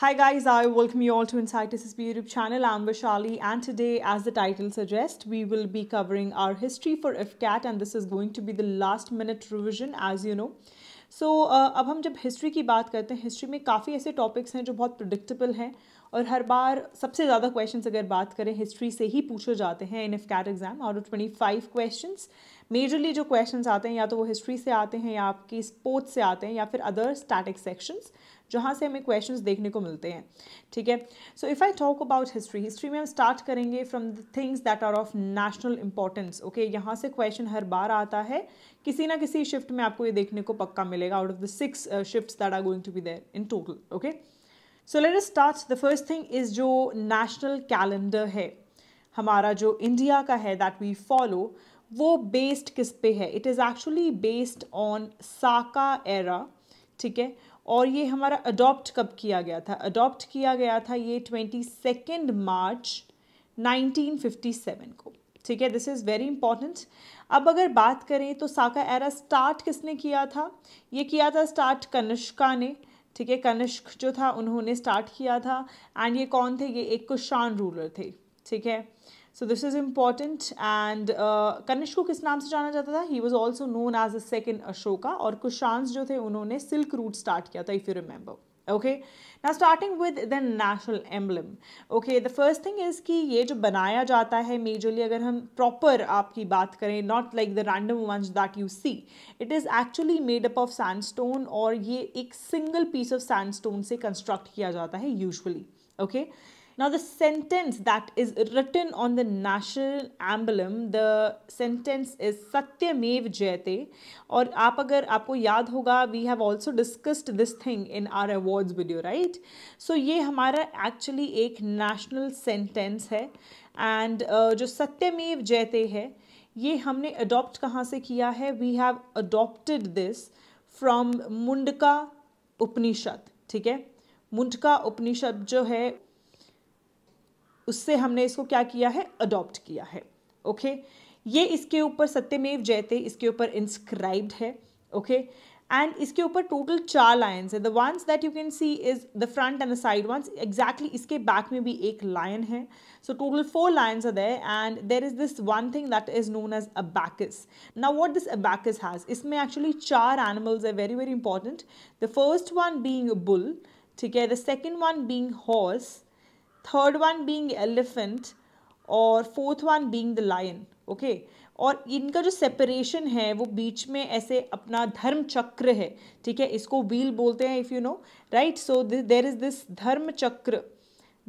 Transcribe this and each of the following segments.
Hi guys, I welcome you all to Insight This SSB YouTube channel. I'm Vishali and today as the title suggests, we will be covering our history for IFCAT and this is going to be the last minute revision as you know. So so, uh, अब हम जब history की बात करते हैं history में काफ़ी ऐसे टॉपिक्स हैं जो बहुत प्रिडिक्टेबल हैं और हर बार सबसे ज़्यादा क्वेश्चंस अगर बात करें हिस्ट्री से ही पूछे जाते हैं इन इफ कैट एग्ज़ाम और ट्वेंटी फाइव क्वेश्चन मेजरली जो क्वेश्चंस आते हैं या तो वो हिस्ट्री से आते हैं या आपकी स्पोर्ट्स से आते हैं या फिर अदर स्टैटिक सेक्शंस जहाँ से हमें क्वेश्चन देखने को मिलते हैं ठीक है so if I talk about history history में हम स्टार्ट करेंगे from the things that are of national importance okay यहाँ से क्वेश्चन हर बार आता है किसी ना किसी शिफ्ट में आपको ये देखने को पक्का मिलेगा out of the six shift that are going to be there in total okay so let start the first thing is जो नेशनल कैलेंडर है हमारा जो इंडिया का है दैट वी फॉलो वो बेस्ड किस पे है it is actually based on Saka era ठीक है और ये हमारा अडॉप्ट कब किया गया था अडॉप्ट किया गया था ये ट्वेंटी सेकेंड मार्च 1957 को ठीक है दिस इज़ वेरी इंपॉर्टेंट अब अगर बात करें तो साका एरा स्टार्ट किसने किया था ये किया था स्टार्ट कनिष्का ने ठीक है कनिष्क जो था उन्होंने स्टार्ट किया था एंड ये कौन थे ये एक कुशान रूलर थे ठीक है so this is important and Kanishka को किस नाम से जाना जाता था he was also known as a second Ashoka और कुशांस जो थे उन्होंने सिल्क रूट स्टार्ट किया था इफ़ यू रिमेंबर ओके ना starting with the national emblem okay the first thing is कि ये जो बनाया जाता है मेजरली अगर हम प्रॉपर आपकी बात करें not like the random ones that you see it is actually made up of sandstone और ये एक single piece of sand stone से कंस्ट्रक्ट किया जाता है usually okay okay? Now, the sentence that is written on the national emblem, the sentence is Satyamev Jayate. और आप अगर आपको याद होगा we have also discussed this thing in our awards video right so ये हमारा एक्चुअली एक national sentence है एंड uh, जो सत्यमेव जयते है ये हमने अडॉप्ट कहाँ से किया है we have adopted this from Mundaka Upanishad ठीक है मुंडका उपनिषद जो है उससे हमने इसको क्या किया है अडॉप्ट किया है ओके ये इसके ऊपर सत्यमेव जयते इसके ऊपर इंस्क्राइब्ड है ओके एंड इसके ऊपर टोटल चार लायंस है the ones that you can see is the front and the side ones exactly इसके बैक में भी एक लायन है so total four lions are there and there is this one thing that is known as abacus now what this abacus has इसमें actually चार animals है very very important the first one being bull ठीक है the second one being horse third one being elephant और fourth one being the line okay और इनका जो separation है वो बीच में ऐसे अपना धर्म चक्र है ठीक है इसको व्हील बोलते हैं if you know right so there is this Dharma Chakra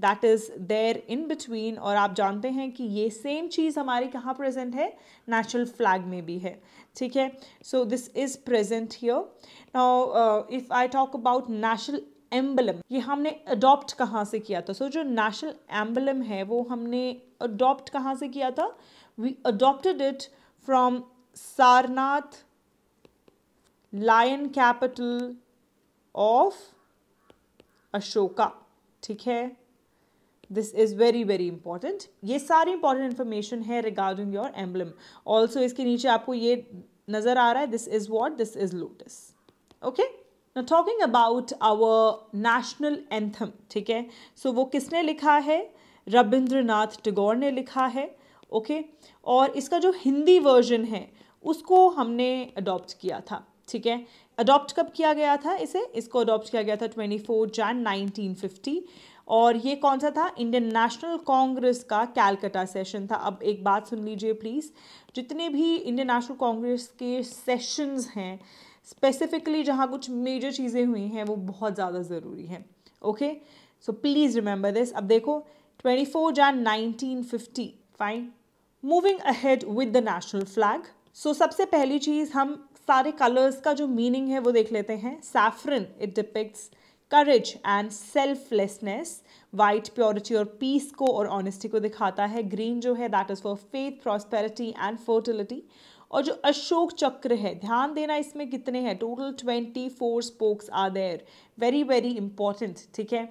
that is there in between और आप जानते हैं कि ये सेम चीज़ हमारे कहाँ प्रेजेंट है नेशनल फ्लैग में भी है ठीक है so this is present here now if I talk about national emblem ये हमने अडॉप्ट कहाँ से किया था सो so, जो नेशनल एम्बलम है वो हमने अडॉप्ट कहाँ से किया था we adopted it from Sarnath lion capital of Ashoka ठीक है this is very very important ये सारी इंपॉर्टेंट इन्फॉर्मेशन है रिगार्डिंग योर एम्बलम ऑल्सो इसके नीचे आपको ये नज़र आ रहा है this is what this is lotus okay Now talking about our national anthem, ठीक है सो so, वो किसने लिखा है रविंद्रनाथ टैगोर ने लिखा है ओके okay? और इसका जो हिंदी वर्जन है उसको हमने अडॉप्ट किया था ठीक है अडॉप्ट कब किया गया था इसे इसको अडॉप्ट किया गया था 24 जैन 1950 और ये कौन सा था इंडियन नेशनल कांग्रेस का कैलकटा सेशन था अब एक बात सुन लीजिए प्लीज़ जितने भी इंडियन नेशनल कांग्रेस के सेशंस हैं स्पेसिफिकली जहाँ कुछ मेजर चीज़ें हुई हैं वो बहुत ज़्यादा ज़रूरी है okay so please remember this अब देखो twenty four Jan nineteen fifty fine moving ahead with the national flag so सबसे पहली चीज़ हम सारे कलर्स का जो मीनिंग है वो देख लेते हैं saffron it depicts courage and selflessness white purity और पीस को और ऑनेस्टी को दिखाता है ग्रीन जो है that is for faith prosperity and fertility और जो अशोक चक्र है ध्यान देना इसमें कितने हैं total twenty four spokes are there very very important ठीक है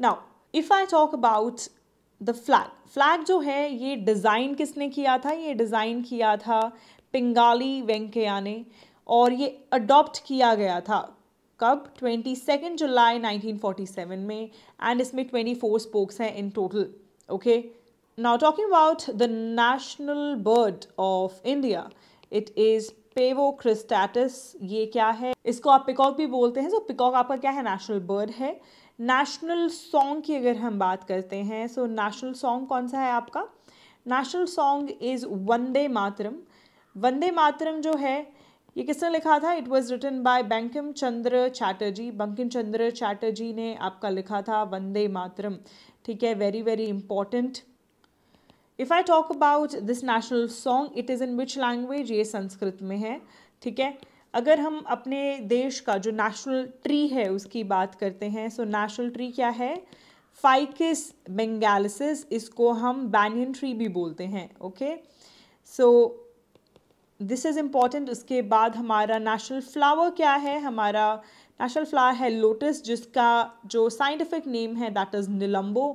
now if I talk about the flag flag जो है ये डिज़ाइन किसने किया था ये डिज़ाइन किया था पिंगाली वेंकैया ने और ये अडॉप्ट किया गया था कब twenty second July nineteen forty seven में एंड इसमें ट्वेंटी फोर स्पोक्स हैं in total okay Now talking about the national bird of India, it is Pavo cristatus ये क्या है इसको आप पिकॉक भी बोलते हैं सो so, पिकॉक आपका क्या है नेशनल बर्ड है नेशनल सॉन्ग की अगर हम बात करते हैं सो नेशनल सॉन्ग कौन सा है आपका national song is Vande Mataram Vande Mataram जो है ये किसने लिखा था it was written by Bankim Chandra Chatterjee Bankim Chandra Chatterjee ने आपका लिखा था वंदे मातरम ठीक है very very important if I talk about this national song it is in which language ये संस्कृत में है ठीक है अगर हम अपने देश का जो नेशनल ट्री है उसकी बात करते हैं सो नेशनल ट्री क्या है फाइकिस बेंगालसिस इसको हम बैनियन ट्री भी बोलते हैं okay so this is important उसके बाद हमारा नेशनल फ्लावर क्या है हमारा नेशनल फ्लावर है लोटस जिसका जो साइंटिफिक नेम है दैट इज़ नीलम्बो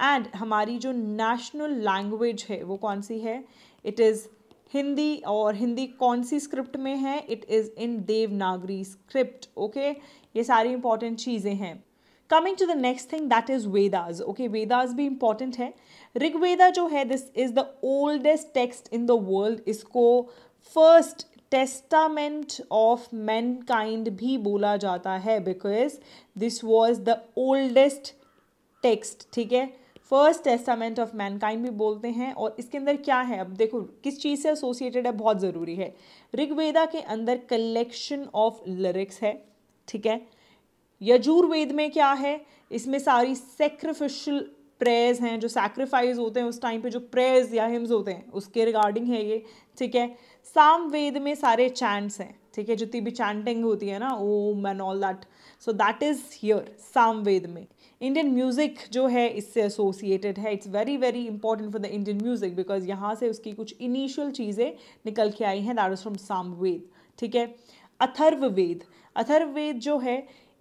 एंड हमारी जो नेशनल लैंग्वेज है वो कौन सी है इट इज़ हिंदी और हिंदी कौन सी स्क्रिप्ट में है it is in Devanagari script okay ये सारी इंपॉर्टेंट चीज़ें हैं coming to the next thing that is Vedas okay Vedas भी इम्पॉर्टेंट है ऋग्वेदा जो है this is the oldest text in the world इसको first testament of mankind भी बोला जाता है because this was the oldest text ठीक है फर्स्ट टेस्टामेंट ऑफ मैनकाइंड भी बोलते हैं और इसके अंदर क्या है अब देखो किस चीज़ से एसोसिएटेड है बहुत ज़रूरी है ऋग्वेदा के अंदर कलेक्शन ऑफ लिरिक्स है ठीक है यजुर्वेद में क्या है इसमें सारी सेक्रीफिशल प्रेयर्स हैं जो सैक्रिफाइस होते हैं उस टाइम पे जो प्रेयर्स या हिम्स होते हैं उसके रिगार्डिंग है ये ठीक है सामवेद में सारे चैंट्स हैं ठीक है जितनी भी चैंटिंग होती है ना Om and all that so that is here Samaveda में इंडियन म्यूज़िक जो है इससे एसोसिएटेड है it's very very important for the Indian music because यहाँ से उसकी कुछ इनिशियल चीज़ें निकल के आई हैं दैट इज़ फ्रॉम सामवेद ठीक है अथर्ववेद अथर्ववेद जो है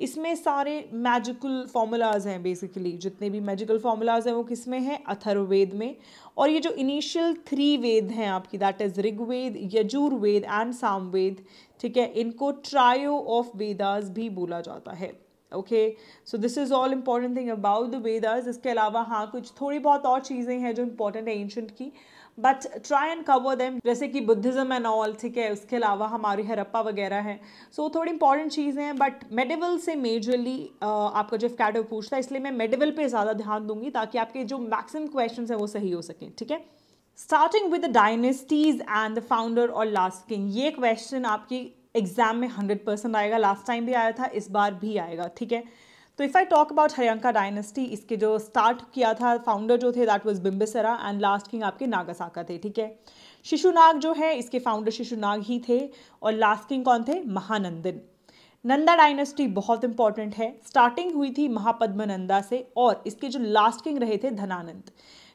इसमें सारे मैजिकल फॉर्मूलाज हैं बेसिकली जितने भी मैजिकल फॉर्मूलाज हैं वो किस में हैं अथर्ववेद में और ये जो इनिशियल थ्री वेद हैं आपकी that is Rigveda Yajurveda and Samaveda ठीक है इनको ट्रायो ऑफ वेदास भी बोला जाता है okay so this is all important thing about the Vedas इसके अलावा हाँ कुछ थोड़ी बहुत और चीज़ें हैं जो इम्पोर्टेंट है एंशंट की but try and cover them जैसे कि बुद्धिज़्म एंड ऑल ठीक है उसके अलावा हमारी हरप्पा वगैरह है सो so, थोड़ी इंपॉर्टेंट चीज़ें हैं बट मेडिवल से मेजरली uh, आपका जो कैटो पूछता है इसलिए मैं मेडिवल पे ज़्यादा ध्यान दूंगी ताकि आपके जो मैक्सिमम क्वेश्चन हैं वो सही हो सकें ठीक है starting with the dynasties and the founder और लास्ट किंग ये क्वेश्चन आपकी एग्ज़ाम में हंड्रेड परसेंट आएगा लास्ट टाइम भी आया था इस बार भी आएगा ठीक है तो if I talk about Haryanka dynasty इसके जो स्टार्ट किया था फाउंडर जो थे that was Bimbisara and last king आपके नागासाका थे ठीक है शिशुनाग जो है इसके फाउंडर शिशुनाग ही थे और लास्ट किंग कौन थे महानंदन नंदा डायनेस्टी बहुत इंपॉर्टेंट है स्टार्टिंग हुई थी महापद्म नंदा से और इसके जो लास्ट किंग रहे थे धनानंद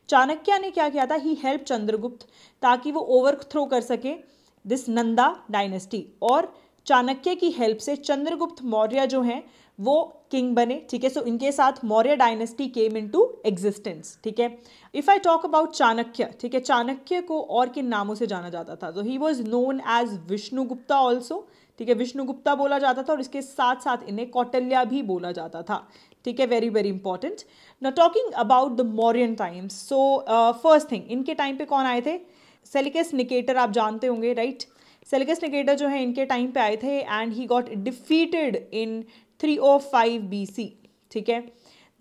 चाणक्य ने क्या किया था ही हेल्प चंद्रगुप्त ताकि वो ओवर थ्रो कर सके दिस नंदा डायनेस्टी और चाणक्य की हेल्प से चंद्रगुप्त मौर्य जो हैं वो किंग बने ठीक है सो इनके साथ Maurya dynasty came into existence ठीक है if I talk about Chanakya ठीक है चाणक्य को और किन नामों से जाना जाता था तो he was known as Vishnugupta also ठीक है विष्णुगुप्ता बोला जाता था और इसके साथ साथ इन्हें कौटल्या भी बोला जाता था ठीक है वेरी वेरी इंपॉर्टेंट न talking about the Mauryan times so first thing इनके टाइम पे कौन आए थे सेलिकस निकेटर आप जानते होंगे राइट सेलिकस निकेटर जो है इनके टाइम पे आए थे and he got defeated in three oh five B C ठीक है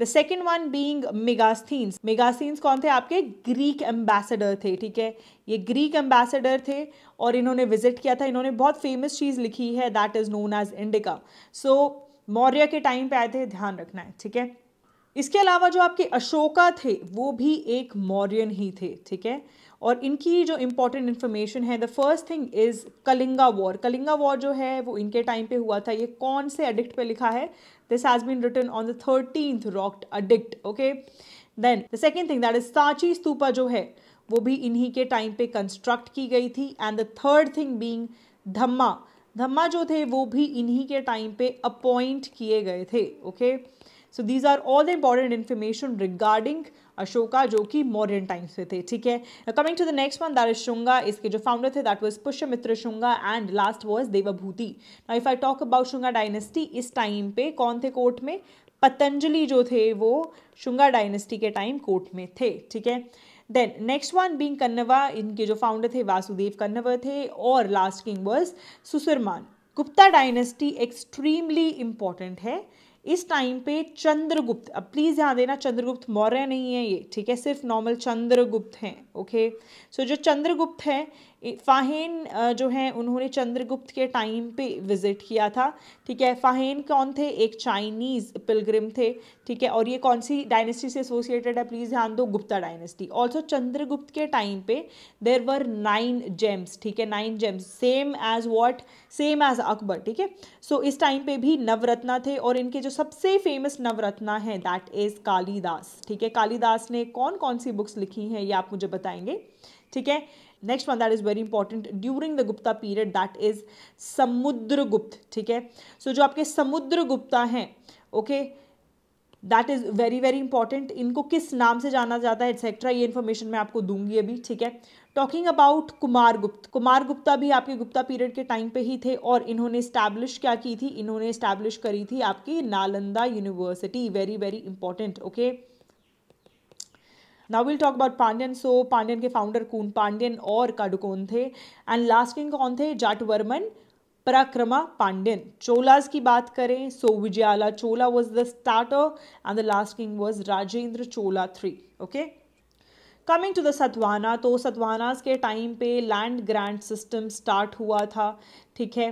the second one being Megasthenes Megasthenes कौन थे आपके ग्रीक एम्बेसडर थे ठीक है ये ग्रीक एम्बेसडर थे और इन्होंने विजिट किया था इन्होंने बहुत फेमस चीज़ लिखी है that is known as Indica so Maurya के टाइम पे आए थे ध्यान रखना है ठीक है इसके अलावा जो आपके अशोका थे वो भी एक मौर्यन ही थे ठीक है और इनकी जो इम्पोर्टेंट इन्फॉर्मेशन है the first thing is Kalinga war Kalinga war जो है वो इनके टाइम पे हुआ था ये कौन से एडिक्ट पे लिखा है this has been written on the thirteenth rock edict okay then the second thing that is साची स्तूपा जो है वो भी इन्हीं के टाइम पे कंस्ट्रक्ट की गई थी and the third thing being dhamma dhamma जो थे वो भी इन्हीं के टाइम पे अपॉइंट किए गए थे okay okay? So these are all the important information regarding Ashoka जो कि मॉडर्न टाइम्स में थे ठीक है coming to the next one that is Shunga इसके जो फाउंडर थे that was Pushyamitra Shunga and last was Devabhuti now if I talk about Shunga dynasty इस टाइम पे कौन थे कोर्ट में पतंजलि जो थे वो शुंगा डायनेस्टी के टाइम कोर्ट में थे ठीक है then next one being Kanva इनके जो फाउंडर थे वासुदेव कन्नवा थे और last king was Susharman Gupta dynasty extremely important है इस टाइम पे चंद्रगुप्त अब प्लीज़ ध्यान देना चंद्रगुप्त मौर्य नहीं है ये ठीक है सिर्फ नॉर्मल चंद्रगुप्त हैं ओके सो so, जो चंद्रगुप्त है फ़ाहेन जो हैं उन्होंने चंद्रगुप्त के टाइम पे विज़िट किया था ठीक है फ़ाहेन कौन थे एक चाइनीज़ पिलग्रिम थे ठीक है और ये कौन सी डायनेस्टी से एसोसिएटेड है प्लीज़ ध्यान दो गुप्ता डायनेस्टी ऑल्सो चंद्रगुप्त के टाइम पे देर वर नाइन जेम्स ठीक है nine gems same as what same as Akbar ठीक है सो इस टाइम पे भी नवरत्ना थे और इनके जो सबसे फेमस नवरत्ना है दैट इज़ कालीदास ठीक है कालीदास ने कौन कौन सी बुक्स लिखी हैं ये आप मुझे बताएंगे ठीक है next one that is very important during the Gupta period that is Samudragupta ठीक है सो so, जो आपके समुद्रगुप्ता हैं okay that is very very important इनको किस नाम से जाना जाता है एक्सेट्रा ये इन्फॉर्मेशन मैं आपको दूंगी अभी ठीक है टॉकिंग अबाउट कुमार गुप्त कुमार गुप्ता भी आपके गुप्ता पीरियड के टाइम पे ही थे और इन्होंने स्टैब्लिश क्या की थी इन्होंने स्टैब्लिश करी थी आपकी Nalanda university very very important okay okay? Now will talk about Pandyan so Pandyan के फाउंडर कून पांडियन और काडुकोन थे एंड लास्ट किंग कौन थे जाट वर्मन पराक्रमा पांडियन चोलाज की बात करें so Vijayalaya Chola was the starter and the last king was Rajendra Chola three okay coming to the Satavahana तो सतवानाज के टाइम पे लैंड ग्रांट सिस्टम स्टार्ट हुआ था ठीक है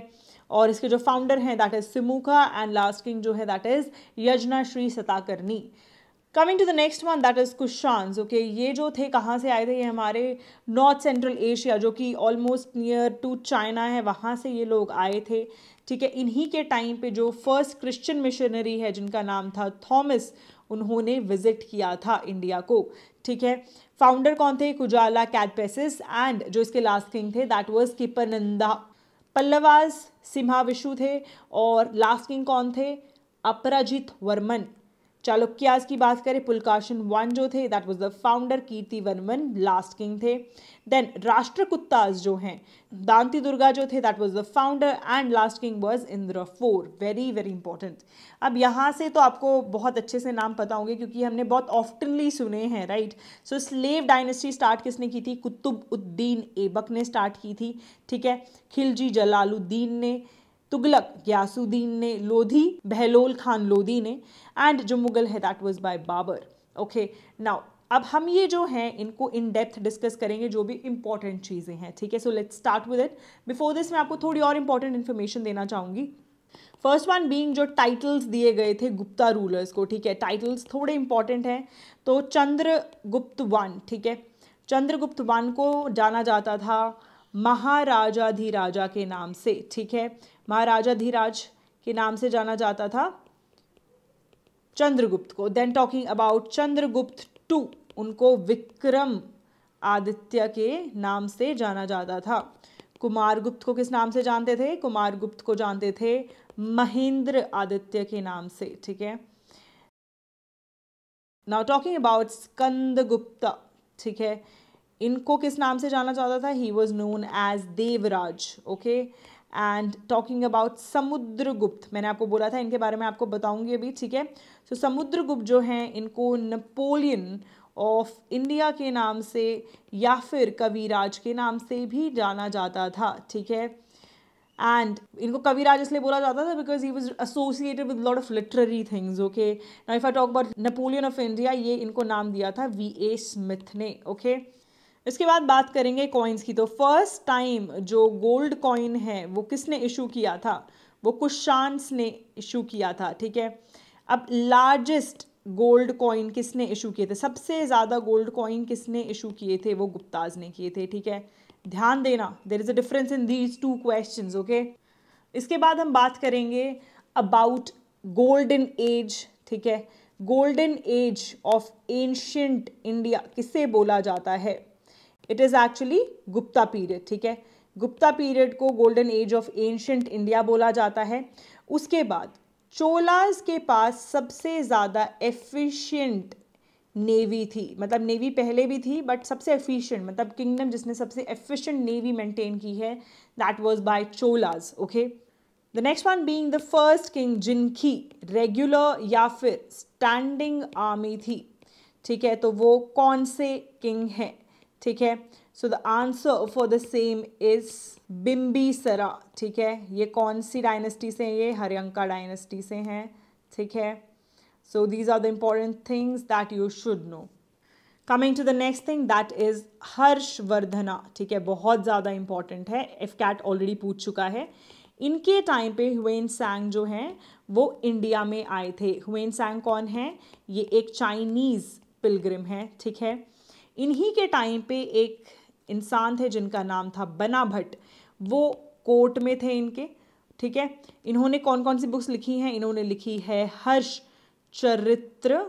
और इसके जो फाउंडर हैं that is Simuka and last king जो है that is Yajna Shri Satakarni coming to the next one that is Kushans okay ये जो थे कहाँ से आए थे ये हमारे नॉर्थ सेंट्रल एशिया जो कि ऑलमोस्ट नियर टू चाइना है वहाँ से ये लोग आए थे ठीक है इन्हीं के टाइम पे जो फर्स्ट क्रिश्चियन मिशनरी है जिनका नाम था थॉमस उन्होंने विजिट किया था इंडिया को ठीक है फाउंडर कौन थे कुजाला कैटपेसिस एंड जो इसके लास्ट किंग थे दैट वॉज किपरनंदा पल्लवाज सिम्हा विशु थे और लास्ट किंग कौन थे अपराजित वर्मन चालुक्यास की बात करें पुलकाशन वन जो थे that was the founder Kirtivarman last king थे देन कुत्ताज जो हैं दांती दुर्गा जो थे that was the founder and last king was Indra four very very important अब यहाँ से तो आपको बहुत अच्छे से नाम पता होंगे क्योंकि हमने बहुत ऑफ्टनली सुने हैं right so slave dynasty start किसने की थी कुतुब उद्दीन एबक ने स्टार्ट की थी ठीक है खिलजी जलालुद्दीन ने तुगलक ग्यासुद्दीन ने लोधी बहलोल खान लोधी ने एंड जो मुगल है that was by Babur okay now अब हम ये जो हैं इनको इन डेप्थ डिस्कस करेंगे जो भी इंपॉर्टेंट चीज़ें हैं ठीक है so let's start with it before this मैं आपको थोड़ी और इंपॉर्टेंट इन्फॉर्मेशन देना चाहूँगी फर्स्ट वन बीइंग जो टाइटल्स दिए गए थे गुप्ता रूलर्स को ठीक है टाइटल्स थोड़े इंपॉर्टेंट हैं तो चंद्रगुप्त वन ठीक है चंद्रगुप्त वन को जाना जाता था महाराजाधिराजा के नाम से ठीक है महाराजा धीराज के नाम से जाना जाता था चंद्रगुप्त को then talking about Chandragupta two उनको विक्रम आदित्य के नाम से जाना जाता था कुमार गुप्त को किस नाम से जानते थे कुमार गुप्त को जानते थे महेंद्र आदित्य के नाम से ठीक है now talking about Skandagupta ठीक है इनको किस नाम से जाना जाता था he was known as Devaraj okay okay? And talking about Samudragupta मैंने आपको बोला था इनके बारे में आपको बताऊंगी अभी ठीक है सो so, समुद्रगुप्त जो हैं इनको नेपोलियन ऑफ इंडिया के नाम से या फिर कविराज के नाम से भी जाना जाता था ठीक है एंड इनको कविराज इसलिए बोला जाता था because he was associated with lot of literary things okay now if I talk about Napoleon of India ये इनको नाम दिया था वी ए स्मिथ ने ओके okay? इसके बाद बात करेंगे कॉइन्स की तो फर्स्ट टाइम जो गोल्ड कॉइन है वो किसने इशू किया था वो कुशांस ने इशू किया था ठीक है अब लार्जेस्ट गोल्ड कॉइन किसने इशू किए थे सबसे ज़्यादा गोल्ड कॉइन किसने इशू किए थे वो गुप्ताज ने किए थे ठीक है ध्यान देना there is a difference in these two question okay इसके बाद हम बात करेंगे अबाउट गोल्डन एज ठीक है golden age of ancient India किसे बोला जाता है it is actually Gupta period ठीक है गुप्ता पीरियड को golden age of ancient India बोला जाता है उसके बाद चोलाज के पास सबसे ज़्यादा एफिशिएंट नेवी थी मतलब नेवी पहले भी थी बट सबसे एफिशिएंट मतलब किंगडम जिसने सबसे एफिशिएंट नेवी मेंटेन की है that was by Cholas okay the next one being the first king जिनकी रेगुलर या फिर स्टैंडिंग आर्मी थी ठीक है तो वो कौन से किंग हैं ठीक है so the answer for the same is Bimbisara ठीक है ये कौन सी डायनेस्टी से हैं ये हरियंका डायनेस्टी से हैं ठीक है so these are the important things that you should know coming to the next thing that is Harshavardhana ठीक है बहुत ज़्यादा इंपॉर्टेंट है इफ़ कैट ऑलरेडी पूछ चुका है इनके टाइम पे हुएन सैंग जो हैं वो इंडिया में आए थे हुएन सैंग कौन है ये एक चाइनीज़ पिलग्रिम है ठीक है इन्हीं के टाइम पे एक इंसान थे जिनका नाम था बना भट्ट वो कोर्ट में थे इनके ठीक है इन्होंने कौन कौन सी बुक्स लिखी हैं इन्होंने लिखी है हर्ष चरित्र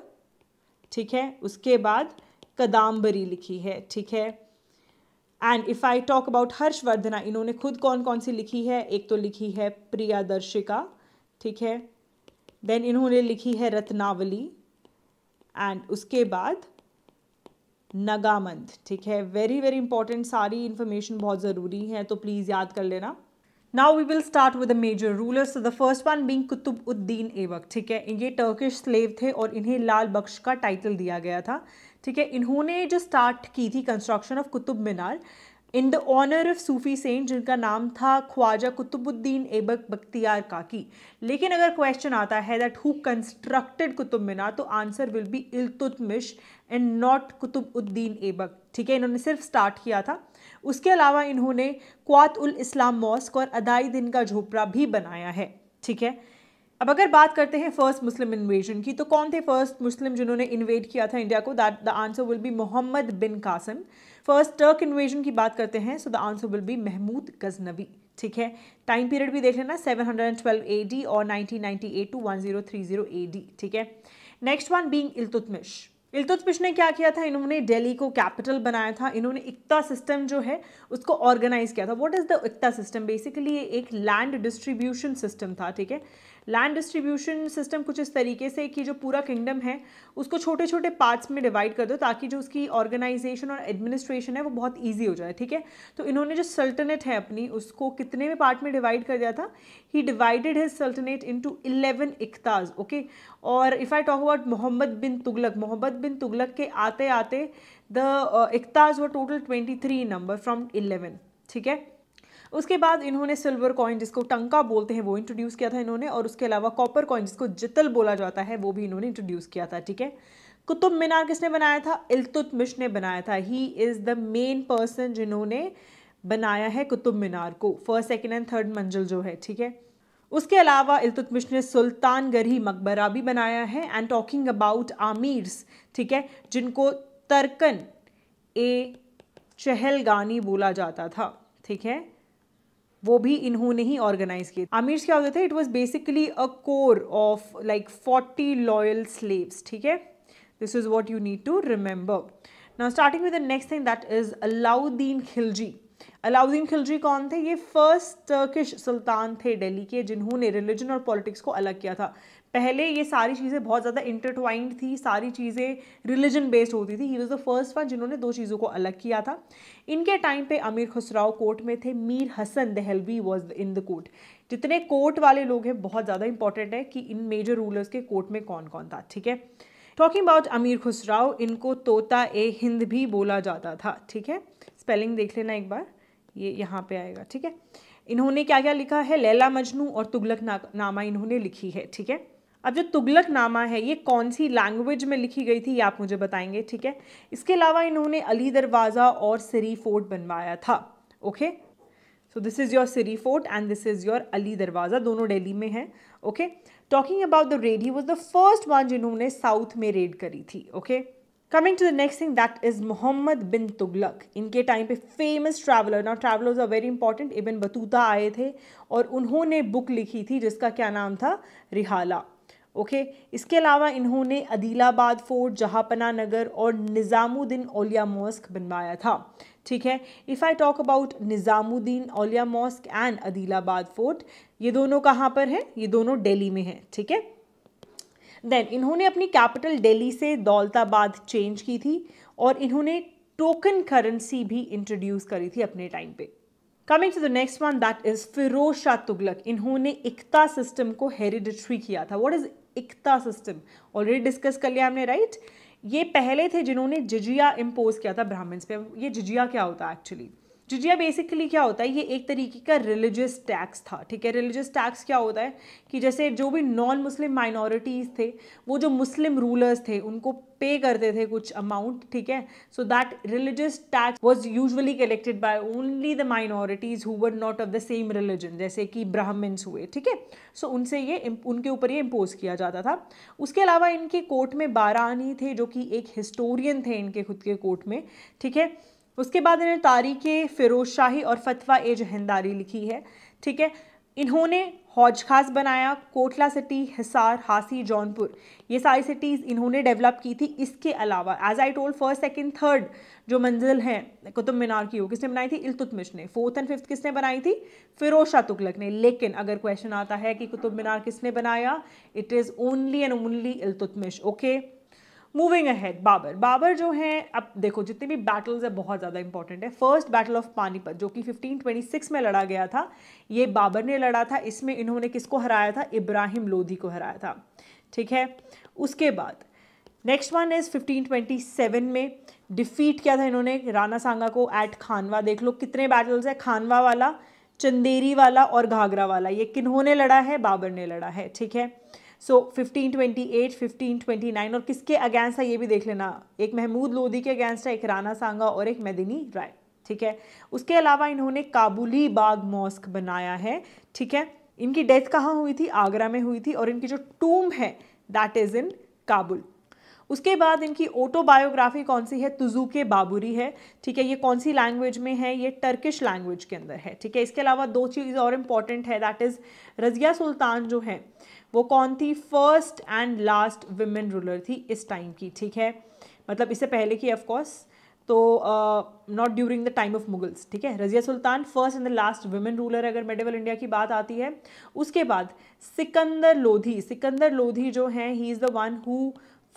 ठीक है उसके बाद कदाम्बरी लिखी है ठीक है and if I talk about Harshavardhana इन्होंने खुद कौन कौन सी लिखी है एक तो लिखी है प्रियादर्शिका ठीक है देन इन्होंने लिखी है रत्नावली एंड उसके बाद नगामंद ठीक है वेरी वेरी इंपॉर्टेंट सारी इन्फॉर्मेशन बहुत ज़रूरी है तो प्लीज़ याद कर लेना now we will start with major rulers the first one being Qutubuddin Aibak ठीक है ये टर्किश स्लेव थे और इन्हें लाल बख्श का टाइटल दिया गया था ठीक है इन्होंने जो स्टार्ट की थी construction of Qutub Minar in the honour of Sufi saint जिनका नाम था ख्वाजा कुतुबुद्दीन एबक बख्तियार काकी लेकिन अगर क्वेश्चन आता है that who constructed Qutub Minar तो answer will be Iltutmish and not Qutubuddin Aibak ठीक है इन्होंने सिर्फ स्टार्ट किया था उसके अलावा इन्होंने क्वात उल इस्लाम मॉस्क और अदाई दिन का झोपड़ा भी बनाया है ठीक है अब अगर बात करते हैं फर्स्ट मुस्लिम इन्वेजन की तो कौन थे फर्स्ट मुस्लिम जिन्होंने इन्वेड किया था इंडिया को that the answer will be Mohammad bin Qasim first Turk invasion की बात करते हैं so the answer will be Mahmud Ghaznavi ठीक है टाइम पीरियड भी देख लेना 712 एडी और 1998 टू वन एडी ठीक है next one being Iltutmish Iltutmish ने क्या किया था इन्होंने दिल्ली को कैपिटल बनाया था इन्होंने इक्ता सिस्टम जो है उसको ऑर्गेनाइज किया था what is the iqta system basically ये एक लैंड डिस्ट्रीब्यूशन सिस्टम था ठीक है लैंड डिस्ट्रीब्यूशन सिस्टम कुछ इस तरीके से कि जो पूरा किंगडम है उसको छोटे छोटे पार्ट्स में डिवाइड कर दो ताकि जो उसकी ऑर्गेनाइजेशन और एडमिनिस्ट्रेशन है वो बहुत ईजी हो जाए ठीक है तो इन्होंने जो सल्टनेट है अपनी उसको कितने में पार्ट में डिवाइड कर दिया था he divided his sultanate into eleven iqtas okay और if I talk about Mohammad bin Tughlaq Mohammad bin Tughlaq के आते आते द इकताज व total twenty three number from eleven ठीक है उसके बाद इन्होंने सिल्वर कॉइन जिसको टंका बोलते हैं वो इंट्रोड्यूस किया था इन्होंने और उसके अलावा कॉपर कॉइन जिसको जितल बोला जाता है वो भी इन्होंने इंट्रोड्यूस किया था ठीक है कुतुब मीनार किसने बनाया था इल्तुतमिश ने बनाया था he is the main person जिन्होंने बनाया है कुतुब मीनार को फर्स्ट सेकेंड एंड थर्ड मंजिल जो है ठीक है उसके अलावा इल्तुतमिश ने सुल्तान गरी मकबरा भी बनाया है एंड टॉकिंग अबाउट आमिरस ठीक है जिनको तर्कन ए चहलगानी बोला जाता था ठीक है वो भी इन्होंने ही ऑर्गेनाइज किए आमिर क्या होते थे it was basically a corps of like forty loyal slaves ठीक है this is what you need to remember now starting with the next thing that is Alauddin Khilji Alauddin Khilji कौन थे ये फर्स्ट टर्किश सुल्तान थे दिल्ली के जिन्होंने रिलीजन और पॉलिटिक्स को अलग किया था पहले ये सारी चीज़ें बहुत ज़्यादा इंटरटवाइंड थी सारी चीज़ें रिलीजन बेस्ड होती थी he was the first one जिन्होंने दो चीज़ों को अलग किया था इनके टाइम पे अमीर खुसराव कोर्ट में थे Mir Hasan Dehlavi was in the court जितने कोर्ट वाले लोग हैं बहुत ज़्यादा इंपॉर्टेंट है कि इन मेजर रूलर्स के कोर्ट में कौन कौन था ठीक है टॉकिंग अबाउट अमीर खुसराव इनको तोता ए हिंद भी बोला जाता था ठीक है स्पेलिंग देख लेना एक बार ये यहाँ पे आएगा ठीक है इन्होंने क्या क्या लिखा है लैला मजनू और तुगलक ना, नामा इन्होंने लिखी है ठीक है अब जो तुगलक नामा है ये कौन सी लैंग्वेज में लिखी गई थी ये आप मुझे बताएंगे ठीक है इसके अलावा इन्होंने अली दरवाज़ा और सरी फोर्ट बनवाया था okay so this is your Siri fort and this is your Alai Darwaza दोनों डेली में हैं ओके talking about the raid he was the first one जिन्होंने साउथ में रेड करी थी okay coming to the next thing that is Mohammad bin Tughlaq इनके टाइम पे फेमस ट्रैवलर ना travellers are very important Ibn Battuta आए थे और उन्होंने बुक लिखी थी जिसका क्या नाम था रिहाला ओके इसके अलावा इन्होंने अदिलाबाद फोर्ट जहापना नगर और निज़ामुद्दीन ओलिया मॉस्क बनवाया था ठीक है if I talk about Nizamuddin Auliya mosque and अदीलाबाद fort ये दोनों कहाँ पर है ये दोनों दिल्ली में है ठीक है देन इन्होंने अपनी कैपिटल दिल्ली से दौलताबाद चेंज की थी और इन्होंने टोकन करेंसी भी इंट्रोड्यूस करी थी अपने टाइम पे coming to the next one that is Firoz Shah Tughlaq इन्होंने इकता सिस्टम को हेरिडिट्री किया था what is iqta system already discuss कर लिया हमने राइट right? ये पहले थे जिन्होंने जिजिया इम्पोज किया था ब्राह्मण्स पे ये जिजिया क्या होता है एक्चुअली जिजिया बेसिकली क्या होता है ये एक तरीके का रिलीजियस टैक्स था ठीक है रिलीजियस टैक्स क्या होता है कि जैसे जो भी नॉन मुस्लिम माइनॉरिटीज़ थे वो जो मुस्लिम रूलर्स थे उनको पे करते थे कुछ अमाउंट ठीक है so that religious tax was usually collected by only the minorities who were not of the same religion जैसे कि ब्राह्मण्स हुए ठीक है सो उनसे ये उनके ऊपर ये इम्पोज किया जाता था उसके अलावा इनके कोर्ट में बारानी थे जो कि एक हिस्टोरियन थे इनके खुद के कोर्ट में ठीक है उसके बाद इन्होंने तारीख फ़िरोज़ शाही और फतवा ए जहंदारी लिखी है ठीक है इन्होंने हौज खास बनाया कोटला सिटी हिसार हासी जौनपुर ये सारी सिटीज़ इन्होंने डेवलप की थी इसके अलावा as I told first second third जो मंजिल हैं कुतुब मीनार की वो किसने बनाई थी इलतुतमिश ने फोर्थ एंड फिफ्थ किसने बनाई थी फिरोज शाह तुगलक ने लेकिन अगर क्वेश्चन आता है कि कुतुब मीनार किसने बनाया it is only and only Iltutmish okay moving ahead Babur Babur जो हैं अब देखो जितने भी बैटल्स है बहुत ज़्यादा इंपॉर्टेंट है फर्स्ट बैटल ऑफ पानीपत जो कि 1526 में लड़ा गया था ये बाबर ने लड़ा था इसमें इन्होंने किसको हराया था इब्राहिम लोधी को हराया था ठीक है उसके बाद नेक्स्ट वन इज़ 1527 में डिफीट किया था इन्होंने राना सांगा को एट खानवा देख लो कितने बैटल्स है खानवा वाला चंदेरी वाला और घाघरा वाला ये किन्होंने लड़ा है बाबर ने लड़ा है ठीक है so fifteen twenty eight fifteen twenty nine और किसके अगेंस्ट है ये भी देख लेना एक महमूद लोधी के अगेंस्ट है एक राना सांगा और एक मेदिनी राय ठीक है उसके अलावा इन्होंने काबुली बाग मॉस्क बनाया है ठीक है इनकी डेथ कहाँ हुई थी आगरा में हुई थी और इनकी जो टूम है दैट इज़ इन काबुल उसके बाद इनकी ऑटोबायोग्राफी कौन सी है तुजुके बाबूरी है ठीक है ये कौन सी लैंग्वेज में है ये टर्किश लैंग्वेज के अंदर है ठीक है इसके अलावा दो चीज़ और इम्पॉर्टेंट है दैट इज़ रजिया सुल्तान जो है वो कौन थी first and last women ruler थी इस टाइम की ठीक है मतलब इससे पहले की ऑफकोर्स तो not during the time of Mughals ठीक है Razia Sultan first and the last women ruler अगर मेडिवल इंडिया की बात आती है उसके बाद सिकंदर लोधी सिकंदर लोधी जो है he is the one who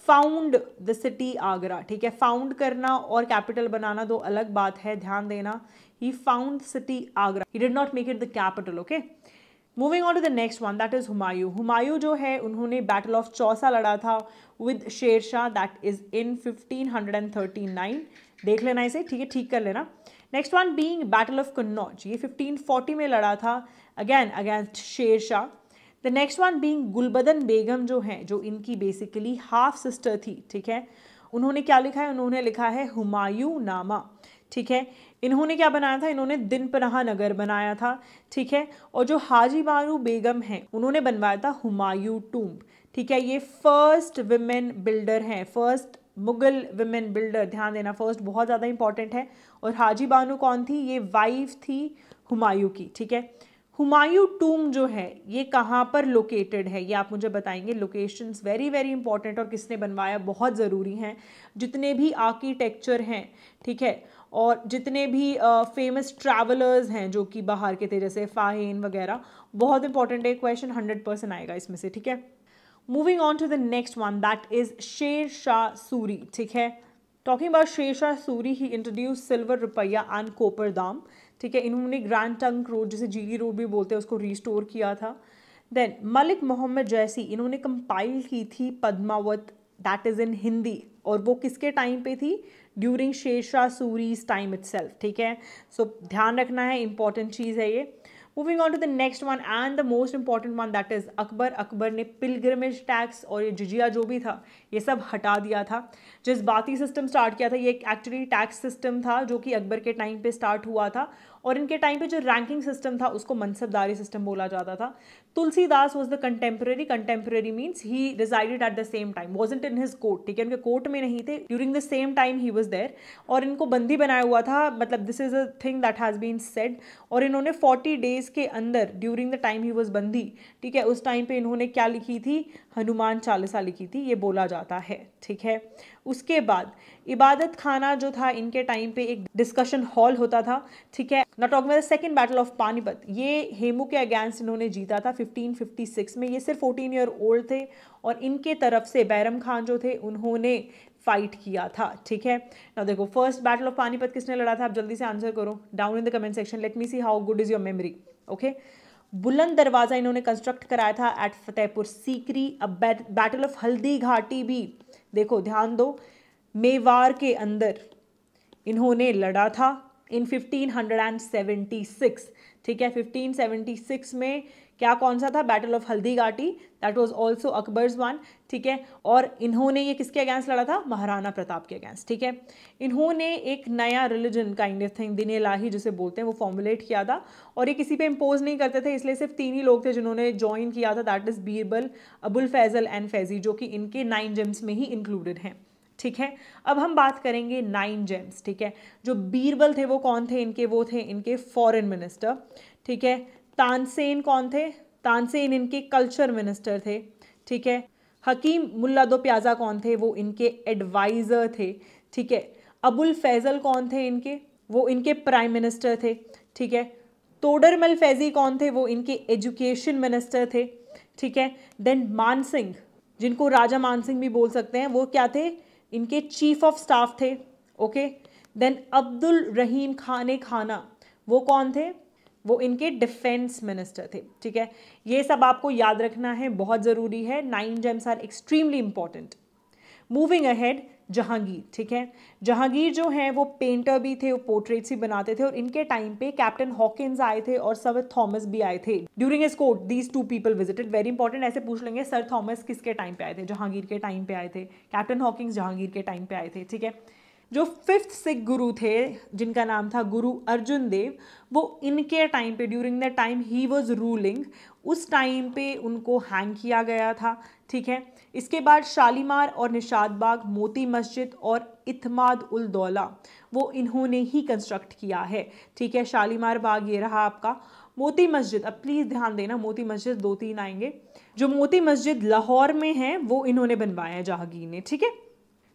found the city Agra ठीक है फाउंड करना और कैपिटल बनाना दो अलग बात है ध्यान देना he found city Agra he did not make it the capital okay moving on to the next one that is Humayun Humayun जो है उन्होंने बैटल ऑफ चौसा लड़ा था विद शेर शाह दैट इज़ इन 1539 देख लेना इसे ठीक है ठीक कर लेना next one being battle of Kannauj ये 1540 में लड़ा था again against Sher Shah the next one being Gulbadan Begum जो है जो इनकी बेसिकली हाफ सिस्टर थी ठीक है उन्होंने क्या लिखा है उन्होंने लिखा है हुमायूं नामा ठीक है इन्होंने क्या बनाया था इन्होंने दिन पनाह नगर बनाया था ठीक है और जो हाजी बानू बेगम हैं उन्होंने बनवाया था हुमायूं टूम्ब ठीक है ये फर्स्ट विमेन बिल्डर हैं फर्स्ट मुगल विमेन बिल्डर ध्यान देना फर्स्ट बहुत ज़्यादा इंपॉर्टेंट है और हाजी बानू कौन थी ये वाइफ थी हुमायूं की ठीक है हुमायूं टूम जो है ये कहाँ पर लोकेटेड है ये आप मुझे बताएंगे लोकेशंस वेरी वेरी इंपॉर्टेंट और किसने बनवाया बहुत ज़रूरी हैं जितने भी आर्किटेक्चर हैं ठीक है और जितने भी फेमस ट्रैवलर्स हैं जो कि बाहर के थे जैसे फाहेन वगैरह बहुत इंपॉर्टेंट है क्वेश्चन हंड्रेड परसेंट आएगा इसमें से ठीक है moving on to the next one that is Sher Shah Suri ठीक है talking about Sher Shah Suri he introduce silver rupiya and copper dam ठीक है इन्होंने ग्रैंड टंक रोड जिसे जीरी रोड भी बोलते हैं उसको रिस्टोर किया था देन मलिक मोहम्मद जैसी इन्होंने कंपाइल की थी Padmavat that is in Hindi और वो किसके टाइम पे थी ड्यूरिंग शेषा सूरीज टाइम इट ठीक है सो so, ध्यान रखना है इंपॉर्टेंट चीज़ है ये moving on to the next one and the most important one that is Akbar Akbar ने पिलग्रमेज टैक्स और ये जिजिया जो भी था ये सब हटा दिया था जिस बाती सिस्टम स्टार्ट किया था ये एक एक्चुअली टैक्स सिस्टम था जो कि अकबर के टाइम पे स्टार्ट हुआ था और इनके टाइम पे जो रैंकिंग सिस्टम था उसको मनसबदारी सिस्टम बोला जाता था Tulsidas was the contemporary contemporary means he resided at the same time wasn't in his court ठीक है उनके कोर्ट में नहीं थे during the same time he was there और इनको बंदी बनाया हुआ था मतलब this is a thing that has been said और इन्होंने फोर्टी डेज के अंदर during the time he was बंदी ठीक है उस टाइम पर इन्होंने क्या लिखी थी हनुमान चालीसा लिखी थी ये बोला जाता है ठीक है उसके बाद इबादत खाना जो था इनके टाइम पे एक डिस्कशन हॉल होता था ठीक है ऑक में सेकेंड बैटल ऑफ पानीपत ये हेमू के अगेंस्ट इन्होंने जीता था 1556 में ये सिर्फ 14 ईयर ओल्ड थे और इनके तरफ से बैरम खान जो थे उन्होंने फाइट किया था ठीक है ना देखो फर्स्ट बैटल ऑफ पानीपत किसने लड़ा था आप जल्दी से आंसर करो down in the comment section let me see how good is your memory okay Buland Darwaza इन्होंने कंस्ट्रक्ट कराया था एट फतेहपुर सीकरी अब बैटल ऑफ हल्दी घाटी भी देखो ध्यान दो मेवार के अंदर इन्होंने लड़ा था इन 1576 ठीक है 1576 में क्या कौन सा था battle of Haldi Ghati that was also Akbar's one ठीक है और इन्होंने ये किसके अगेंस्ट लड़ा था महाराणा प्रताप के अगेंस्ट ठीक है इन्होंने एक नया रिलीजन काइंड ऑफ थिंग दिन लाही जिसे बोलते हैं वो फॉर्मुलेट किया था और ये किसी पे इम्पोज नहीं करते थे इसलिए सिर्फ तीन ही लोग थे जिन्होंने ज्वाइन किया था that is Birbal Abul Faizal and Faizi जो कि इनके नाइन जिम्स में ही इंक्लूडेड हैं ठीक है अब हम बात करेंगे नाइन जेम्स ठीक है जो बीरबल थे वो कौन थे इनके वो थे इनके फॉरेन मिनिस्टर ठीक है तानसेन कौन थे तानसेन इनके कल्चर मिनिस्टर थे ठीक है हकीम मुल्ला दो प्याजा कौन थे वो इनके एडवाइज़र थे ठीक है अबुल फैज़ल कौन थे इनके वो इनके प्राइम मिनिस्टर थे ठीक है तोडरमल फैजी कौन थे वो इनके एजुकेशन मिनिस्टर थे ठीक है देन मानसिंह जिनको राजा मानसिंह भी बोल सकते हैं वो क्या थे इनके चीफ ऑफ स्टाफ थे ओके देन अब्दुल रहीम खान खाना वो कौन थे वो इनके डिफेंस मिनिस्टर थे ठीक है ये सब आपको याद रखना है बहुत ज़रूरी है nine gems are extremely important moving ahead Jahangir ठीक है जहांगीर जो हैं वो पेंटर भी थे वो पोर्ट्रेट्स ही बनाते थे और इनके टाइम पे कैप्टन हॉकिंस आए थे और सर थॉमस भी आए थे during his court these two people visited very important ऐसे पूछ लेंगे सर थॉमस किसके टाइम पे आए थे जहांगीर के टाइम पे आए थे कैप्टन हॉकिंग्स जहांगीर के टाइम पे आए थे ठीक है जो फिफ्थ सिख गुरु थे जिनका नाम था गुरु अर्जुन देव वो इनके टाइम पे during the time he was ruling उस टाइम पे उनको हैंग किया गया था ठीक है इसके बाद शालीमार और निषाद बाग मोती मस्जिद और इतमाद उल दौला वो इन्होंने ही कंस्ट्रक्ट किया है ठीक है शालीमार बाग ये रहा आपका मोती मस्जिद अब प्लीज़ ध्यान देना मोती मस्जिद दो तीन आएंगे जो मोती मस्जिद लाहौर में है वो इन्होंने बनवाया है जहांगीर ने ठीक है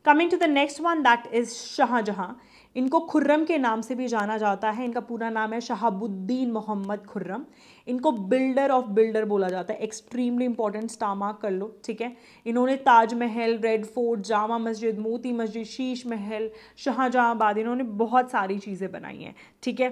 coming to the next one that is Shah Jahan इनको खुर्रम के नाम से भी जाना जाता है इनका पूरा नाम है शहाबुद्दीन मोहम्मद खुर्रम इनको बिल्डर ऑफ बिल्डर बोला जाता है एक्सट्रीमली इंपॉर्टेंट स्टामा कर लो ठीक है इन्होंने ताजमहल रेड फोर्ट जामा मस्जिद मोती मस्जिद शीश महल शाहजहाँबाद इन्होंने बहुत सारी चीज़ें बनाई हैं ठीक है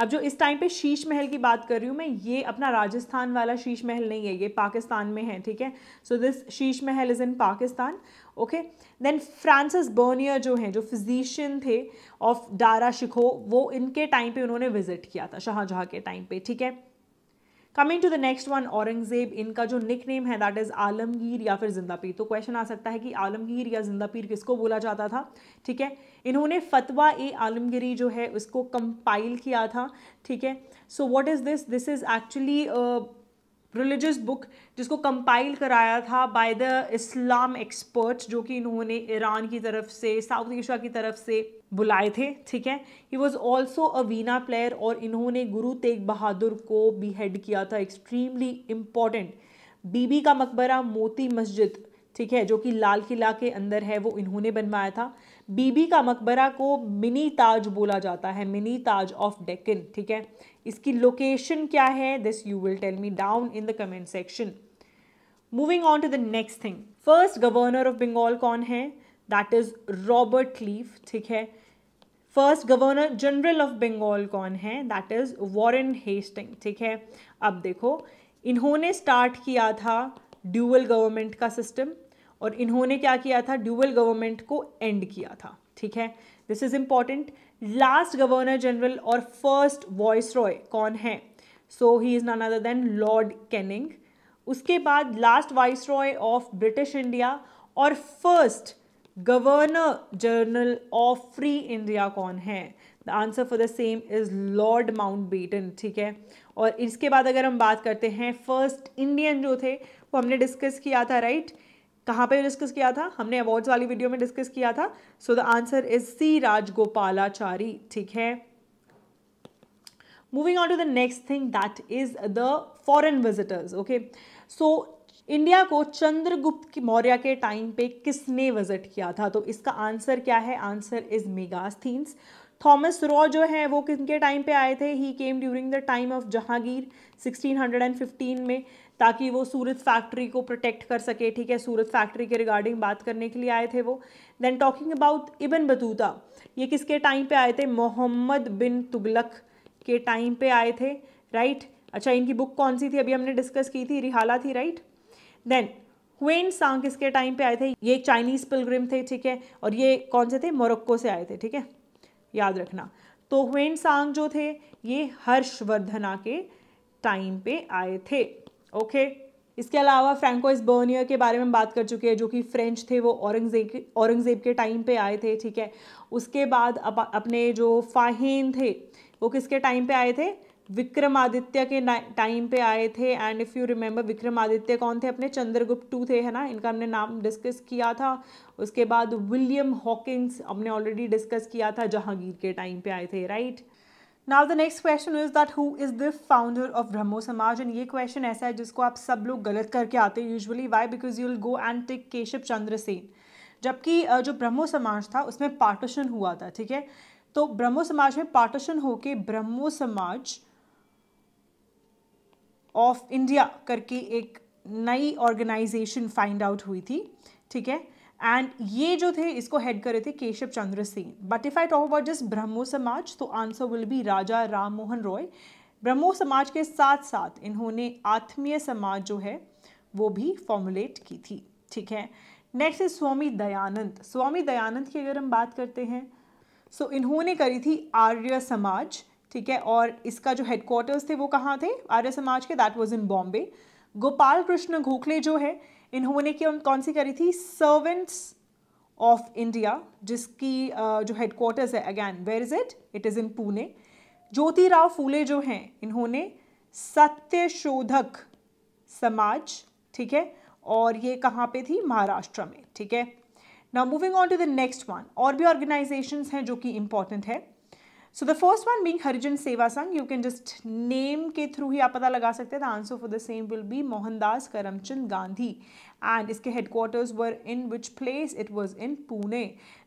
अब जो इस टाइम पे शीश महल की बात कर रही हूँ मैं ये अपना राजस्थान वाला शीश महल नहीं है ये पाकिस्तान में है ठीक है so this Sheesh Mahal is in Pakistan okay then Francis Bernier जो हैं जो फिजिशियन थे ऑफ डारा शिखो वो इनके टाइम पे उन्होंने विज़िट किया था शाहजहाँ के टाइम पे ठीक है coming to the next one Aurangzeb इनका जो निक नेम है दैट इज़ आलमगीर या फिर जिंदा पीर तो क्वेश्चन आ सकता है कि आलमगीर या जिंदा पीर किसको बोला जाता था ठीक है इन्होंने फतवा ए आलमगिरी जो है उसको कंपाइल किया था ठीक है so what is this this is actually religious book जिसको कंपाइल कराया था बाय द इस्लाम एक्सपर्ट जो कि इन्होंने ईरान की तरफ से साउथ एशिया की तरफ से बुलाए थे ठीक है he was also a veena player और इन्होंने गुरु तेग बहादुर को भी हेड किया था एक्सट्रीमली इम्पॉर्टेंट बीबी का मकबरा मोती मस्जिद ठीक है जो कि लाल किला के अंदर है वो इन्होंने बनवाया था बीबी का मकबरा को मिनी ताज बोला जाता है मिनी ताज ऑफ डेकिन ठीक है इसकी लोकेशन क्या है this you will tell me down in the comment section moving on to the next thing first governor of Bengal कौन है दैट इज रॉबर्ट क्लीफ ठीक है first governor general of Bengal कौन है दैट इज वॉरन हेस्टिंग ठीक है अब देखो इन्होंने स्टार्ट किया था ड्यूअल गवर्नमेंट का सिस्टम और इन्होंने क्या किया था ड्यूअल गवर्नमेंट को एंड किया था ठीक है this is important last governor general और फर्स्ट वॉइस रॉय कौन है so he is none other than Lord Canning उसके बाद last viceroy of British India और first governor general of free India कौन है the answer for the same is Lord Mountbatten ठीक है और इसके बाद अगर हम बात करते हैं फर्स्ट इंडियन जो थे वो हमने डिस्कस किया था राइट कहाँ पे डिस्कस किया था हमने अवार्ड्स वाली वीडियो में डिस्कस किया था so the answer is C Rajagopalachari ठीक है moving on to the next thing that is the foreign visitors okay so India को चंद्रगुप्त मौर्य के टाइम पे किसने विजिट किया था तो इसका आंसर क्या है answer is Megasthenes Thomas Roe जो है वो किनके टाइम पे आए थे he came during the time of Jahangir 1615 में ताकि वो सूरत फैक्ट्री को प्रोटेक्ट कर सके ठीक है सूरत फैक्ट्री के रिगार्डिंग बात करने के लिए आए थे वो then talking about Ibn Battuta ये किसके टाइम पे आए थे मोहम्मद बिन तुगलक के टाइम पे आए थे राइट right? अच्छा इनकी बुक कौन सी थी अभी हमने डिस्कस की थी रिहाला थी राइट देन हुएन सांग किसके टाइम पे आए थे ये चाइनीज़ पिलग्रिम थे ठीक है और ये कौन से थे मोरक्को से आए थे ठीक है याद रखना तो हुएन सांग जो थे ये हर्षवर्धना के टाइम पे आए थे ओके इसके अलावा फ्रैंकोइस बर्नियर के बारे में बात कर चुके हैं जो कि फ्रेंच थे वो औरंगजेब औरंगजेब के टाइम पे आए थे ठीक है उसके बाद अप, अपने जो फाहीन थे वो किसके टाइम पे आए थे विक्रमादित्य के टाइम पे आए थे and if you remember Vikramaditya कौन थे अपने चंद्रगुप्त टू थे है ना इनका हमने नाम डिस्कस किया था उसके बाद विलियम हॉकिंग्स हमने ऑलरेडी डिस्कस किया था जहांगीर के टाइम पे आए थे right now the next question is that who is the founder of Brahmo Samaj and ये क्वेश्चन ऐसा है जिसको आप सब लोग गलत करके आते हैं usually why because you will go and take Keshav Chandra Sen जबकि जो ब्रह्मो समाज था उसमें पार्टीशन हुआ था ठीक है तो ब्रह्मो समाज में पार्टीशन होके ब्रह्मो समाज ऑफ इंडिया करके एक नई ऑर्गेनाइजेशन फाइंड आउट हुई थी ठीक है एंड ये जो थे इसको हेड करे थे Keshav Chandra Singh but if I talk about just Brahmo Samaj तो answer will be Raja Ram Mohan Roy Brahmo Samaj के साथ साथ इन्होंने आत्मीय समाज जो है वो भी फॉर्मुलेट की थी ठीक है नेक्स्ट है स्वामी दयानंद स्वामी दयानंद की अगर हम बात करते हैं सो so, इन्होंने करी थी आर्य समाज ठीक है और इसका जो हेडक्वार्टर्स थे वो कहाँ थे आर्य समाज के that was in Bombay Gopal Krishna Gokhale जो है इन्होंने कौन सी करी थी सर्वेंट्स ऑफ इंडिया जिसकी uh, जो हेडक्वार्टर्स है again where is it it is in Pune Jyotirao Phule जो हैं इन्होंने सत्यशोधक समाज ठीक है और ये कहाँ पे थी महाराष्ट्र में ठीक है now moving on to the next one और भी ऑर्गेनाइजेशंस हैं जो कि इम्पॉर्टेंट है so the first one being Harijan Seva Sangh you can just name के थ्रू ही आप पता लगा सकते हैं the answer for the same will be Mohandas Karamchand Gandhi and इसके headquarters where in which place it was in Pune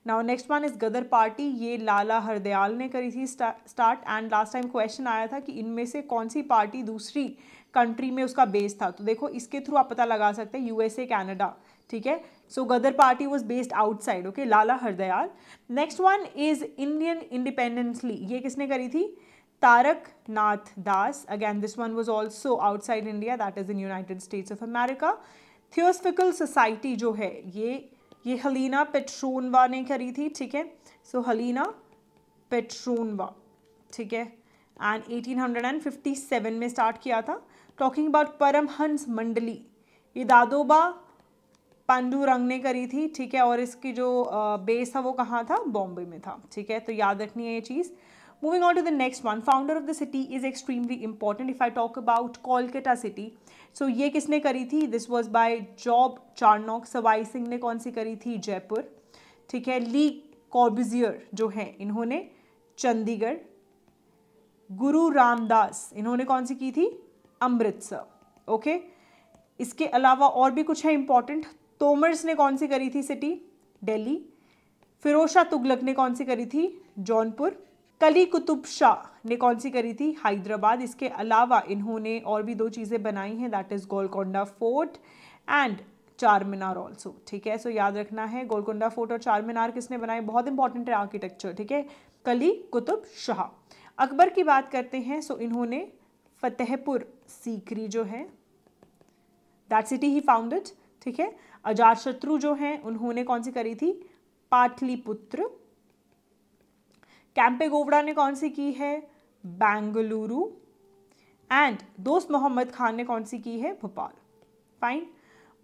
now next one is Ghadar party ये लाला हरदयाल ने करी थी start and last time question आया था कि इनमें से कौन सी पार्टी दूसरी कंट्री में उसका बेस था तो देखो इसके थ्रू आप पता लगा सकते हैं यूएसए कैनेडा ठीक है so Ghadar party was based outside okay Lala Hardayal next one is Indian independently ये किसने करी थी Tarak Nath Das again this one was also outside India that is in United States of America theosophical society जो है ये ये हलीना पेट्रोनवा ने करी थी ठीक है सो हलीना पेट्रोनवा ठीक है एंड 1857 में स्टार्ट किया था टॉकिंग अबाउट परमहंस मंडली ये दादोबा पांडू रंग ने करी थी ठीक है और इसकी जो बेस था वो कहाँ था बॉम्बे में था ठीक है तो याद रखनी है ये चीज़ moving on to the next one founder of the city is extremely important if I talk about Kolkata city so ये किसने करी थी this was by Job Charnock Sawai Singh ने कौन सी करी थी जयपुर ठीक है ली कॉबिजियर जो है इन्होंने चंडीगढ़ गुरु रामदास इन्होंने कौन सी की थी अमृतसर ओके इसके अलावा और भी कुछ है इंपॉर्टेंट तोमर्स ने कौन सी करी थी सिटी दिल्ली फिरोशा तुगलक ने कौन सी करी थी जौनपुर कली कुतुब शाह ने कौन सी करी थी हैदराबाद इसके अलावा इन्होंने और भी दो चीज़ें बनाई हैं that is Golconda fort and Char Minar also ठीक है सो so, याद रखना है गोलकोंडा फोर्ट और चार मीनार किसने बनाए बहुत इंपॉर्टेंट है आर्किटेक्चर ठीक है कली कुतुब शाह अकबर की बात करते हैं सो so इन्होंने फतेहपुर सीकरी जो है दैट सिटी ही फाउंडेड ठीक है अजात शत्रु जो हैं उन्होंने कौन सी करी थी पाटलिपुत्र कैंपे गोवड़ा ने कौन सी की है बेंगलुरु एंड दोस्त मोहम्मद खान ने कौन सी की है Bhopal fine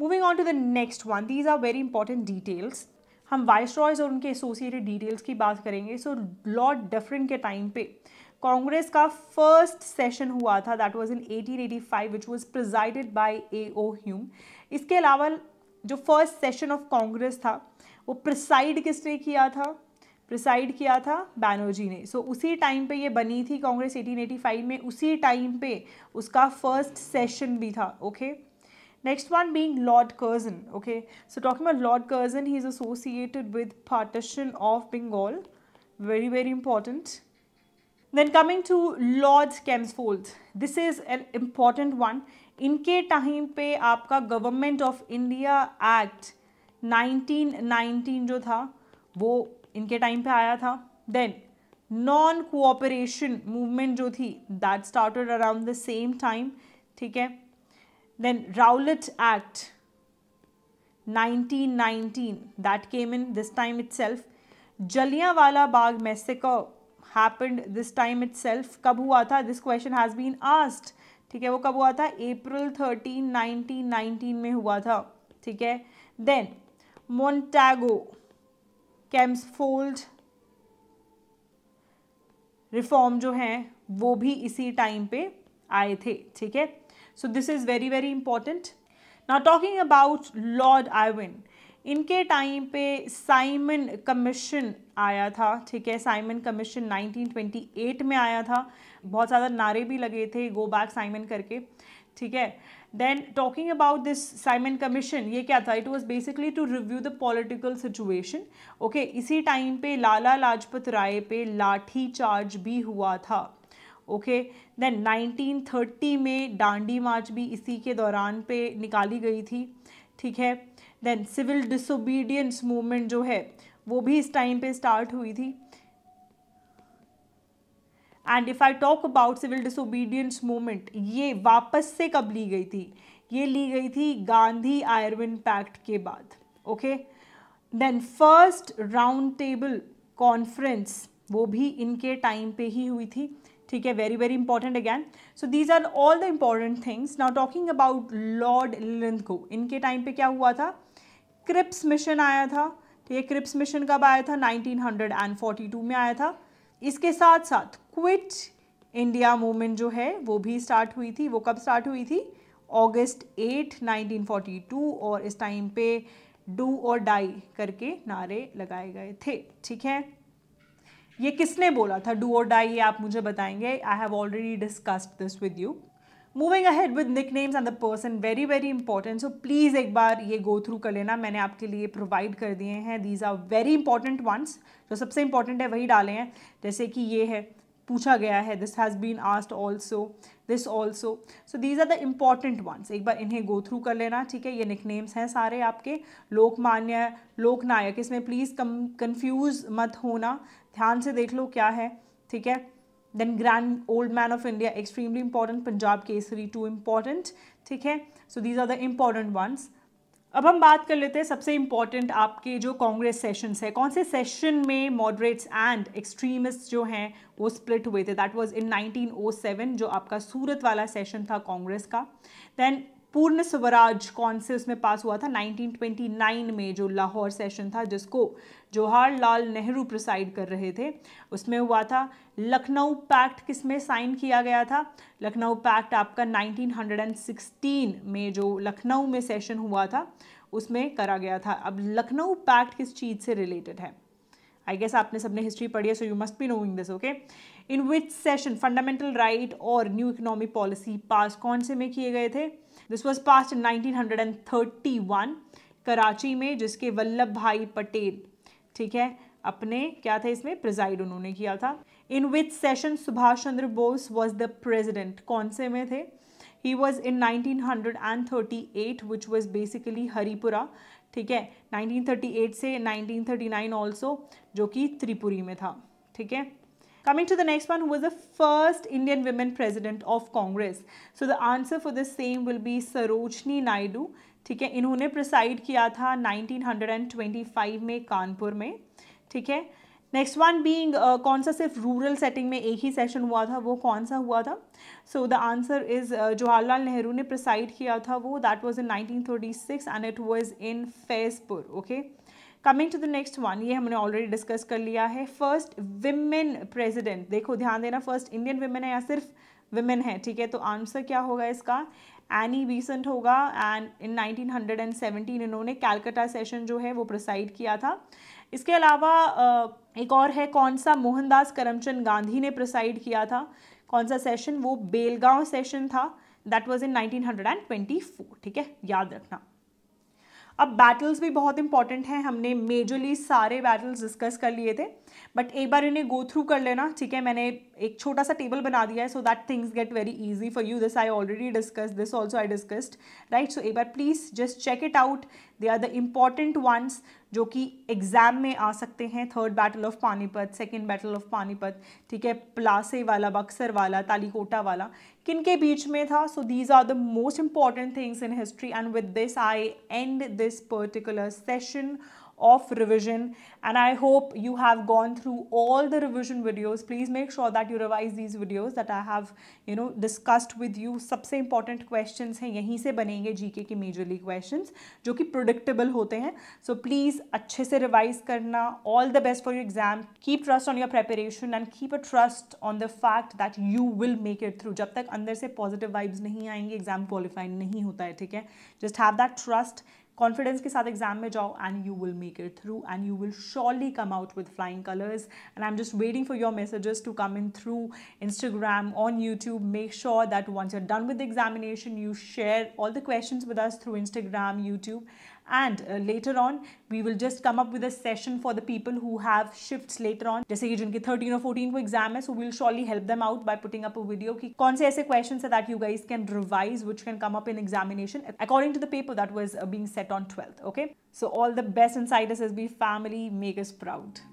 moving on to the next one these are very important details हम वाइस रॉयज और उनके एसोसिएटेड डिटेल्स की बात करेंगे सो लॉर्ड डफरिन के टाइम पे कांग्रेस का फर्स्ट सेशन हुआ था that was in 1885 which was presided by A O Hume इसके अलावा जो फर्स्ट सेशन ऑफ कांग्रेस था वो प्रिसाइड किसने किया था प्रिसाइड किया था बैनर्जी ने सो so, उसी टाइम पे ये बनी थी कांग्रेस 1885 में उसी टाइम पे उसका फर्स्ट सेशन भी था okay next one being Lord Curzon okay so talking about Lord Curzon he is associated with partition of Bengal very very important Then coming to Lord Kemsfold, this is an important one. इनके time पे आपका government of India act 1919 जो था वो इनके time पे आया था देन नॉन कोऑपरेशन मूवमेंट जो थी that started around the same time ठीक है then Rowlatt act 1919 that came in this time itself Jallianwala Bagh massacre happened this time itself कब हुआ था this question has been asked ठीक है वो कब हुआ था अप्रैल थर्टीन नाइनटीन नाइनटीन में हुआ था ठीक है देन मोन्टैगो कैम्सफोल्ड रिफॉर्म जो हैं वो भी इसी टाइम पे आए थे ठीक है so this is very very important now talking about Lord Irwin इनके टाइम पे साइमन कमीशन आया था ठीक है साइमन कमीशन 1928 में आया था बहुत ज़्यादा नारे भी लगे थे गो बैक साइमन करके ठीक है then talking about this Simon commission ये क्या था it was basically to review the political situation okay इसी टाइम पे लाला लाजपत राय पे लाठी चार्ज भी हुआ था ओके देन 1930 में डांडी मार्च भी इसी के दौरान पे निकाली गई थी ठीक है देन सिविल डिसोबीडियंस मूवमेंट जो है वो भी इस टाइम पे स्टार्ट हुई थी and if I talk about civil disobedience movement ये वापस से कब ली गई थी ये ली गई थी गांधी आयरविन पैक्ट के बाद ओके then first round table conference वो भी इनके टाइम पे ही हुई थी ठीक है very very important again so these are all the important things now talking about lord लिंथ को इनके टाइम पे क्या हुआ था क्रिप्स मिशन आया था तो ये क्रिप्स मिशन कब आया था 1942 में आया था इसके साथ साथ क्विट इंडिया मूवमेंट जो है वो भी स्टार्ट हुई थी वो कब स्टार्ट हुई थी ऑगस्ट 8 1942 और इस टाइम पे डू और डाई करके नारे लगाए गए थे ठीक है ये किसने बोला था डू और डाई ये आप मुझे बताएंगे I have already discussed this with you moving ahead with nick names and the person very very important so please एक बार ये गो थ्रू कर लेना मैंने आपके लिए प्रोवाइड कर दिए हैं these are very important ones जो सबसे इंपॉर्टेंट है वही डाले हैं जैसे कि ये है पूछा गया है this has been asked also this also so these are the important ones एक बार इन्हें गो थ्रू कर लेना ठीक है ये निक नेम्स हैं सारे आपके लोकमान्य लोकनायक इसमें प्लीज़ कम कन्फ्यूज़ मत होना ध्यान से देख लो क्या है ठीक है then grand old man of India extremely important Punjab Kesari too important ठीक है so these are the important ones अब हम बात कर लेते हैं सबसे इम्पॉर्टेंट आपके जो कांग्रेस सेशंस है कौन से सेशन में मॉडरेट्स एंड एक्सट्रीमिस्ट जो हैं वो स्प्लिट हुए थे दैट वाज इन 1907 जो आपका सूरत वाला सेशन था कांग्रेस का देन पूर्ण स्वराज कौन से उसमें पास हुआ था 1929 में जो लाहौर सेशन था जिसको जवाहरलाल नेहरू प्रिसाइड कर रहे थे उसमें हुआ था लखनऊ पैक्ट किस में साइन किया गया था लखनऊ पैक्ट आपका 1916 में जो लखनऊ में सेशन हुआ था उसमें करा गया था अब लखनऊ पैक्ट किस चीज़ से रिलेटेड है आई गेस आपने सबने हिस्ट्री पढ़ी है so you must be knowing this okay in which session fundamental right और न्यू इकोनॉमिक पॉलिसी पास कौन से में किए गए थे this was pass in Karachi में जिसके वल्लभ भाई पटेल ठीक है अपने क्या था इसमें प्रिजाइड उन्होंने किया था in which session Subhash Chandra Bose was the president कौन से में थे he was in 1938 which was basically Haripura ठीक है 1938 से 1939 ऑल्सो जो कि त्रिपुरी में था ठीक है Coming to the next one, who was the first Indian women president of Congress? So the answer for this same will be Sarojini Naidu. ठीक है इन्होंने प्रिसाइड किया था 1925 में कानपुर में ठीक है नेक्स्ट वन बीइंग कौन सा सिर्फ रूरल सेटिंग में एक ही सेशन हुआ था वो कौन सा हुआ था so the answer is Jawaharlal Nehru ने प्रिसाइड किया था वो that was in 1936 and it was in Faizpur okay okay? Coming to the next one ये हमने ऑलरेडी डिस्कस कर लिया है फर्स्ट विमेन प्रेसिडेंट देखो ध्यान देना फर्स्ट इंडियन विमेन है या सिर्फ विमेन है ठीक है तो आंसर क्या होगा इसका एनी बीसेंट होगा एंड इन 1917 इन्होंने कैलकाटा सेशन जो है वो प्रिसाइड किया था इसके अलावा एक और है कौन सा मोहनदास करमचंद गांधी ने प्रिसाइड किया था कौन सा सेशन वो बेलगांव सेशन था दैट वाज इन 1924 ठीक है याद रखना अब बैटल्स भी बहुत इंपॉर्टेंट हैं हमने मेजरली सारे बैटल्स डिस्कस कर लिए थे बट एक बार इन्हें गो थ्रू कर लेना ठीक है मैंने एक छोटा सा टेबल बना दिया है so that things get very easy for you this I already discuss this also I discussed right so एक बार please just check it out they are the important ones जो कि एग्ज़ाम में आ सकते हैं third battle of Panipat second battle of Panipat ठीक है प्लासे वाला बक्सर वाला तालीकोटा वाला किन के बीच में था so these are the most important things in history and with this I and this particular session of revision and I hope you have gone through all the revision videos please make sure that you revise these videos that I have you know discussed with you sabse important questions हैं यहीं से बनेंगे GK के majorly questions jo ki predictable hote hain so please acche se revise karna all the best for your exam keep trust on your preparation and keep a trust on the fact that you will make it through jab tak andar se positive vibes nahi aayenge exam qualify nahi hota hai theek hai just have that trust confidence के साथ exam में जाओ and you will make it through and you will surely come out with flying colours and I am just waiting for your messages to come in through Instagram on YouTube make sure that once you're done with the examination you share all the questions with us through instagram youtube and uh, later on we will just come up with a session for the people who have shifts later on जैसे कि जिनके 13 और 14 को exam है so we'll surely help them out by putting up a video कि कौन से ऐसे questions है that you guys can revise which can come up in examination according to the paper that was uh, being set on 12th okay so all the best inside SSB family make us proud